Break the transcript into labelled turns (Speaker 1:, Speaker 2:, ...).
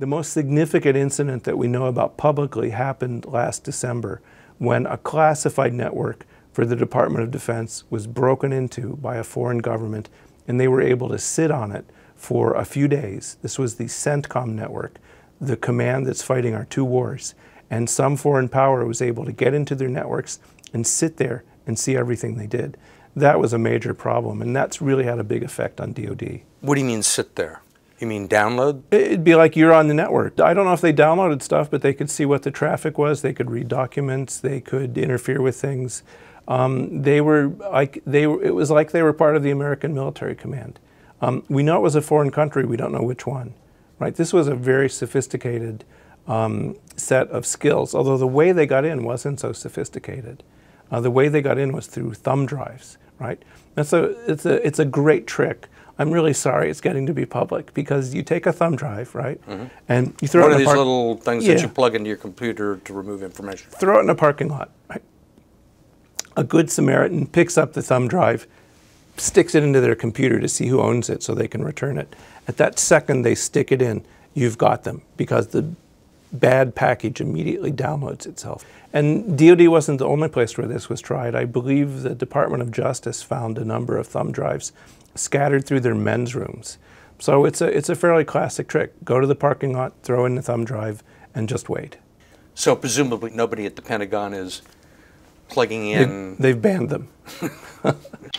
Speaker 1: The most significant incident that we know about publicly happened last December when a classified network for the Department of Defense was broken into by a foreign government and they were able to sit on it for a few days. This was the CENTCOM network, the command that's fighting our two wars. And some foreign power was able to get into their networks and sit there and see everything they did. That was a major problem, and that's really had a big effect on DoD. What do you mean sit there? You mean download? It'd be like you're on the network. I don't know if they downloaded stuff, but they could see what the traffic was. They could read documents. They could interfere with things. Um, they were like they. Were, it was like they were part of the American military command. Um, we know it was a foreign country. We don't know which one. Right. This was a very sophisticated um, set of skills. Although the way they got in wasn't so sophisticated. Uh, the way they got in was through thumb drives. Right. That's a it's a it's a great trick I'm really sorry it's getting to be public because you take a thumb drive, right? Mm-hmm. And you throw it in a these little things yeah. that you plug into your computer to remove information. Throw it in a parking lot, right? A good Samaritan picks up the thumb drive, sticks it into their computer to see who owns it so they can return it. At that second they stick it in, you've got them because the bad package immediately downloads itself. And DoD wasn't the only place where this was tried. I believe the Department of Justice found a number of thumb drives scattered through their men's rooms. So it's a, it's a fairly classic trick. Go to the parking lot, throw in the thumb drive, and just wait. So presumably nobody at the Pentagon is plugging in... They, they've banned them.